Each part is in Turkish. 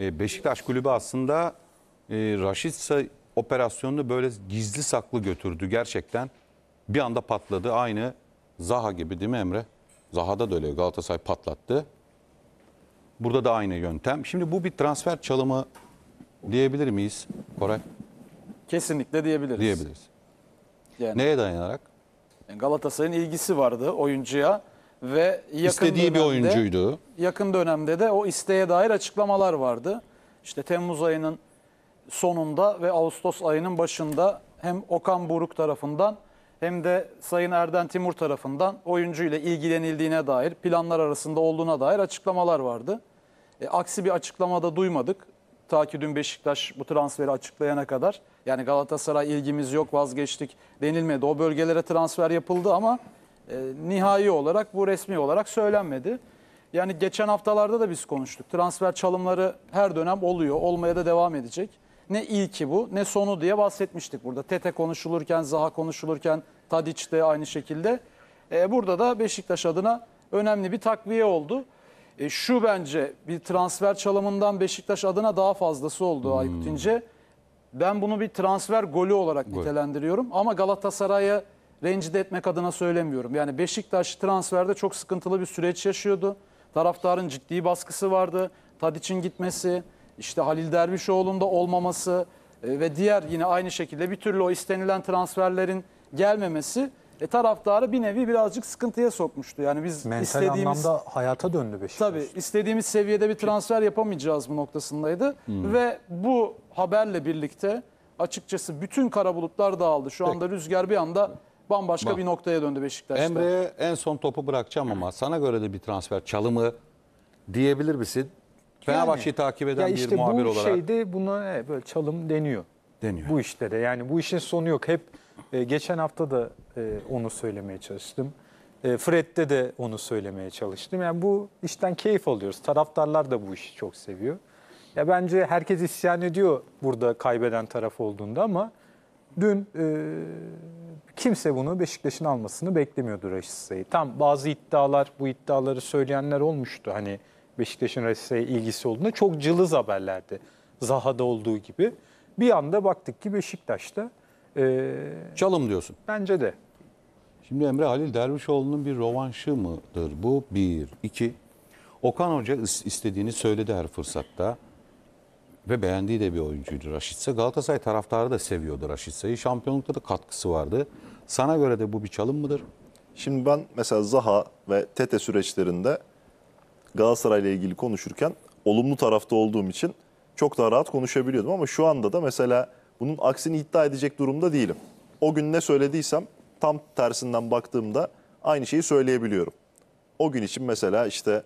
E, Beşiktaş kulübü aslında e, Raşitsa operasyonunu böyle gizli saklı götürdü gerçekten. Bir anda patladı aynı Zaha gibi değil mi Emre? Zaha'da da öyle Galatasaray patlattı. Burada da aynı yöntem. Şimdi bu bir transfer çalımı diyebilir miyiz Koray? Kesinlikle diyebiliriz. Diyebiliriz. Yani, Neye dayanarak? Galatasaray'ın ilgisi vardı oyuncuya. Ve yakın istediği dönemde, bir oyuncuydu. Yakın dönemde de o isteğe dair açıklamalar vardı. İşte Temmuz ayının sonunda ve Ağustos ayının başında hem Okan Buruk tarafından hem de Sayın Erden Timur tarafından oyuncu ile ilgilenildiğine dair, planlar arasında olduğuna dair açıklamalar vardı. E, aksi bir açıklamada duymadık. Ta ki dün Beşiktaş bu transferi açıklayana kadar. Yani Galatasaray ilgimiz yok vazgeçtik denilmedi. O bölgelere transfer yapıldı ama e, nihai olarak bu resmi olarak söylenmedi. Yani geçen haftalarda da biz konuştuk. Transfer çalımları her dönem oluyor, olmaya da devam edecek. Ne iyi ki bu, ne sonu diye bahsetmiştik burada. Tete konuşulurken, Zaha konuşulurken, Tadiç de aynı şekilde. E, burada da Beşiktaş adına önemli bir takviye oldu. E, şu bence bir transfer çalımından Beşiktaş adına daha fazlası oldu hmm. Aykut İnce. Ben bunu bir transfer golü olarak Gol. nitelendiriyorum. Ama Galatasaray'a rencide etmek adına söylemiyorum. Yani Beşiktaş transferde çok sıkıntılı bir süreç yaşıyordu. Taraftarın ciddi baskısı vardı. Tadiç'in gitmesi, işte Halil Dervişoğlu'nun da olmaması e, ve diğer yine aynı şekilde bir türlü o istenilen transferlerin gelmemesi e, taraftarı bir nevi birazcık sıkıntıya sokmuştu. Yani biz Mental istediğimiz anlamda hayata döndü Beşiktaş. Tabii istediğimiz seviyede bir transfer yapamayacağız bu noktasındaydı hmm. ve bu haberle birlikte açıkçası bütün kara bulutlar dağıldı. Şu anda rüzgar bir anda bambaşka Bak. bir noktaya döndü Beşiktaş'ta. Emre'ye en son topu bırakacağım ama sana göre de bir transfer çalımı diyebilir misin? Fenerbahçe'yi takip eden ya işte bir muhabir bu olarak. Bu şeyde buna böyle çalım deniyor. Deniyor. Bu işte de yani bu işin sonu yok. Hep e, geçen hafta da e, onu söylemeye çalıştım. E, Fred'de de onu söylemeye çalıştım. Yani bu işten keyif alıyoruz. Taraftarlar da bu işi çok seviyor. Ya bence herkes isyan ediyor burada kaybeden taraf olduğunda ama dün e, Kimse bunu Beşiktaş'ın almasını beklemiyordu Raşitse'yi. Tam bazı iddialar, bu iddiaları söyleyenler olmuştu. Hani Beşiktaş'ın Raşitse'ye ilgisi olduğunda çok cılız haberlerdi. Zaha'da olduğu gibi. Bir anda baktık ki Beşiktaş'ta. E, Çalım diyorsun. Bence de. Şimdi Emre Halil Dervişoğlu'nun bir rovanşı mıdır bu? Bir. iki. Okan Hoca istediğini söyledi her fırsatta ve beğendiği de bir oyuncuydu Raşitse. Galatasaray taraftarı da seviyordu Raşitse'yi. Şampiyonlukta da katkısı vardı. Sana göre de bu bir çalım mıdır? Şimdi ben mesela Zaha ve Tete süreçlerinde Galatasaray ile ilgili konuşurken olumlu tarafta olduğum için çok daha rahat konuşabiliyordum. Ama şu anda da mesela bunun aksini iddia edecek durumda değilim. O gün ne söylediysem tam tersinden baktığımda aynı şeyi söyleyebiliyorum. O gün için mesela işte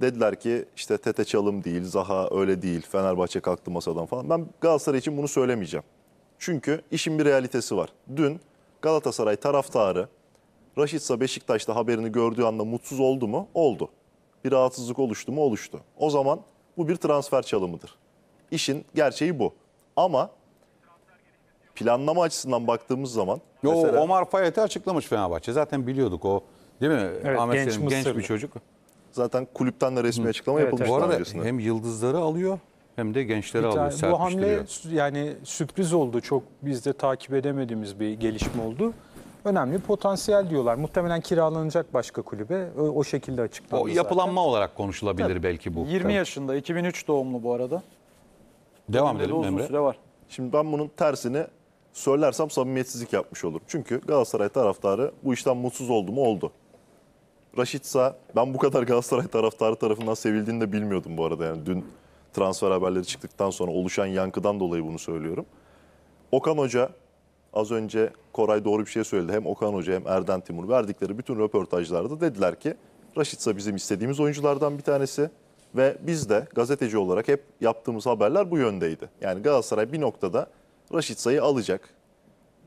Dediler ki işte Tete Çalım değil, Zaha öyle değil, Fenerbahçe kalktı masadan falan. Ben Galatasaray için bunu söylemeyeceğim. Çünkü işin bir realitesi var. Dün Galatasaray taraftarı Raşitsa Beşiktaş'ta haberini gördüğü anda mutsuz oldu mu? Oldu. Bir rahatsızlık oluştu mu? Oluştu. O zaman bu bir transfer çalımıdır. İşin gerçeği bu. Ama planlama açısından baktığımız zaman... Yo, mesela... Omar Fayet'i açıklamış Fenerbahçe. Zaten biliyorduk o. Değil mi? Evet, Ahmet genç, Selim, genç bir çocuk. Zaten kulüpten de resmi açıklama evet, yapılmış. Bu arada öncesinde. hem yıldızları alıyor hem de gençleri tane, alıyor. Bu hamle yani sürpriz oldu. Çok biz de takip edemediğimiz bir gelişme oldu. Önemli potansiyel diyorlar. Muhtemelen kiralanacak başka kulübe. O, o şekilde açıklandı. O yapılanma zaten. olarak konuşulabilir Tabii. belki bu. 20 Tabii. yaşında, 2003 doğumlu bu arada. Devam edelim de Emre. Süre var. Şimdi ben bunun tersini söylersem samimiyetsizlik yapmış olurum. Çünkü Galatasaray taraftarı bu işten mutsuz oldu mu oldu. Raşit Sağ, ben bu kadar Galatasaray taraftarı tarafından sevildiğini de bilmiyordum bu arada. Yani dün transfer haberleri çıktıktan sonra oluşan yankıdan dolayı bunu söylüyorum. Okan Hoca az önce Koray doğru bir şey söyledi. Hem Okan Hoca hem Erden Timur verdikleri bütün röportajlarda dediler ki Raşit Sağ bizim istediğimiz oyunculardan bir tanesi ve biz de gazeteci olarak hep yaptığımız haberler bu yöndeydi. Yani Galatasaray bir noktada Raşit Sa'yı alacak.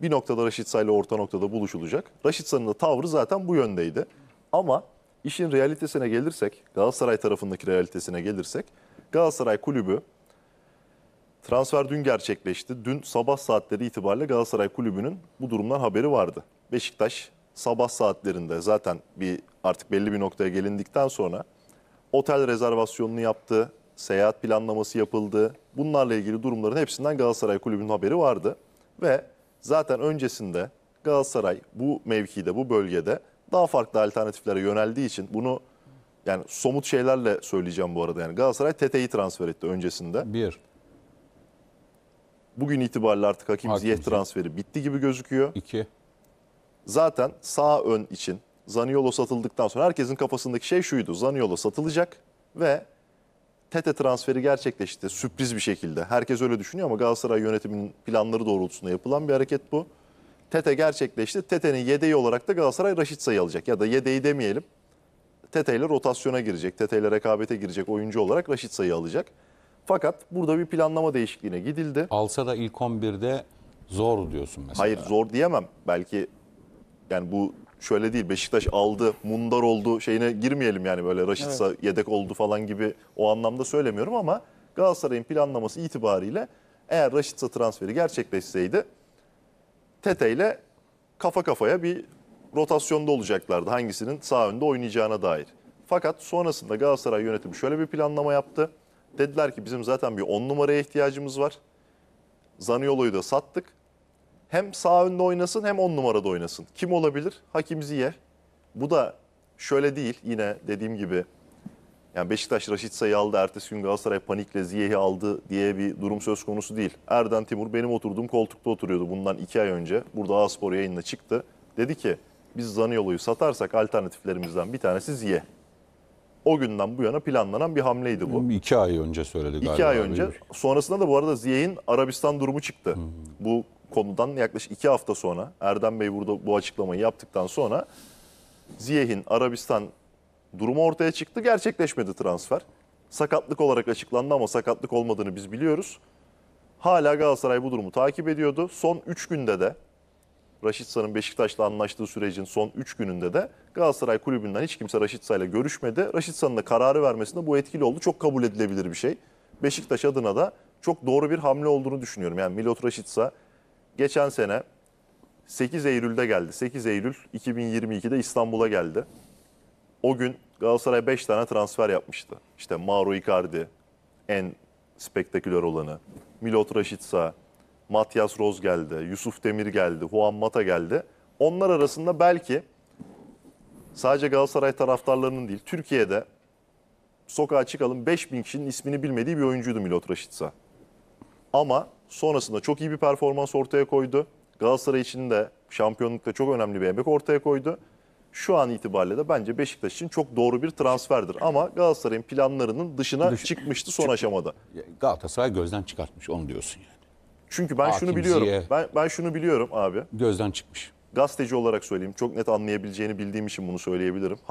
Bir noktada Raşit Sa ile orta noktada buluşulacak. Raşit Sa'nın da tavrı zaten bu yöndeydi. Ama işin realitesine gelirsek, Galatasaray tarafındaki realitesine gelirsek, Galatasaray kulübü transfer dün gerçekleşti. Dün sabah saatleri itibariyle Galatasaray kulübünün bu durumdan haberi vardı. Beşiktaş sabah saatlerinde zaten bir artık belli bir noktaya gelindikten sonra otel rezervasyonunu yaptı, seyahat planlaması yapıldı. Bunlarla ilgili durumların hepsinden Galatasaray Kulübü'nün haberi vardı. Ve zaten öncesinde Galatasaray bu mevkide, bu bölgede daha farklı alternatiflere yöneldiği için bunu yani somut şeylerle söyleyeceğim bu arada. Yani Galatasaray Tete'yi transfer etti öncesinde. Bir. Bugün itibariyle artık Hakim, Hakim Ziyeh transferi bitti gibi gözüküyor. İki. Zaten sağ ön için Zaniolo satıldıktan sonra herkesin kafasındaki şey şuydu. Zaniolo satılacak ve TT transferi gerçekleşti sürpriz bir şekilde. Herkes öyle düşünüyor ama Galatasaray yönetiminin planları doğrultusunda yapılan bir hareket bu. Tete gerçekleşti. Tete'nin yedeği olarak da Galatasaray Raşitsa'yı alacak. Ya da yedeği demeyelim. Tete ile rotasyona girecek. Tete ile rekabete girecek oyuncu olarak Raşitsa'yı alacak. Fakat burada bir planlama değişikliğine gidildi. Alsa da ilk 11'de zor diyorsun mesela. Hayır zor diyemem. Belki yani bu şöyle değil Beşiktaş aldı, mundar oldu şeyine girmeyelim yani böyle Raşitsa evet. yedek oldu falan gibi o anlamda söylemiyorum ama Galatasaray'ın planlaması itibariyle eğer Raşitsa transferi gerçekleşseydi Tete ile kafa kafaya bir rotasyonda olacaklardı hangisinin sağ önde oynayacağına dair. Fakat sonrasında Galatasaray yönetimi şöyle bir planlama yaptı. Dediler ki bizim zaten bir 10 numaraya ihtiyacımız var. Zaniolo'yu da sattık. Hem sağ önde oynasın hem 10 numarada oynasın. Kim olabilir? Hakim Ziyeh. Bu da şöyle değil yine dediğim gibi yani Beşiktaş Raşit Say'ı aldı, ertesi gün Galatasaray panikle Ziyeh'i aldı diye bir durum söz konusu değil. Erden Timur benim oturduğum koltukta oturuyordu bundan iki ay önce. Burada Aspor yayınına çıktı. Dedi ki biz Zaniolo'yu satarsak alternatiflerimizden bir tanesi Ziyeh. O günden bu yana planlanan bir hamleydi bu. İki ay önce söyledi galiba. İki ay önce. Sonrasında da bu arada Ziyeh'in Arabistan durumu çıktı. Hmm. Bu konudan yaklaşık iki hafta sonra Erdem Bey burada bu açıklamayı yaptıktan sonra Ziyeh'in Arabistan Durumu ortaya çıktı, gerçekleşmedi transfer. Sakatlık olarak açıklandı ama sakatlık olmadığını biz biliyoruz. Hala Galatasaray bu durumu takip ediyordu. Son 3 günde de Raşit Sa'nın Beşiktaş'la anlaştığı sürecin son 3 gününde de Galatasaray kulübünden hiç kimse Raşit Sa'yla görüşmedi. Raşit Sa'nın da kararı vermesinde bu etkili oldu. Çok kabul edilebilir bir şey. Beşiktaş adına da çok doğru bir hamle olduğunu düşünüyorum. Yani Milot Raşit Sa geçen sene 8 Eylül'de geldi. 8 Eylül 2022'de İstanbul'a geldi o gün Galatasaray 5 tane transfer yapmıştı. İşte Mauro Icardi en spektaküler olanı. Milot Rashica, Matias Roz geldi, Yusuf Demir geldi, Juan Mata geldi. Onlar arasında belki sadece Galatasaray taraftarlarının değil, Türkiye'de sokağa çıkalım 5000 kişinin ismini bilmediği bir oyuncuydu Milot Rashica. Ama sonrasında çok iyi bir performans ortaya koydu. Galatasaray için de şampiyonlukta çok önemli bir emek ortaya koydu şu an itibariyle de bence Beşiktaş için çok doğru bir transferdir. Ama Galatasaray'ın planlarının dışına Dış, çıkmıştı son çıktı. aşamada. Galatasaray gözden çıkartmış onu diyorsun yani. Çünkü ben Hakim şunu biliyorum. Ben, ben şunu biliyorum abi. Gözden çıkmış. Gazeteci olarak söyleyeyim. Çok net anlayabileceğini bildiğim için bunu söyleyebilirim.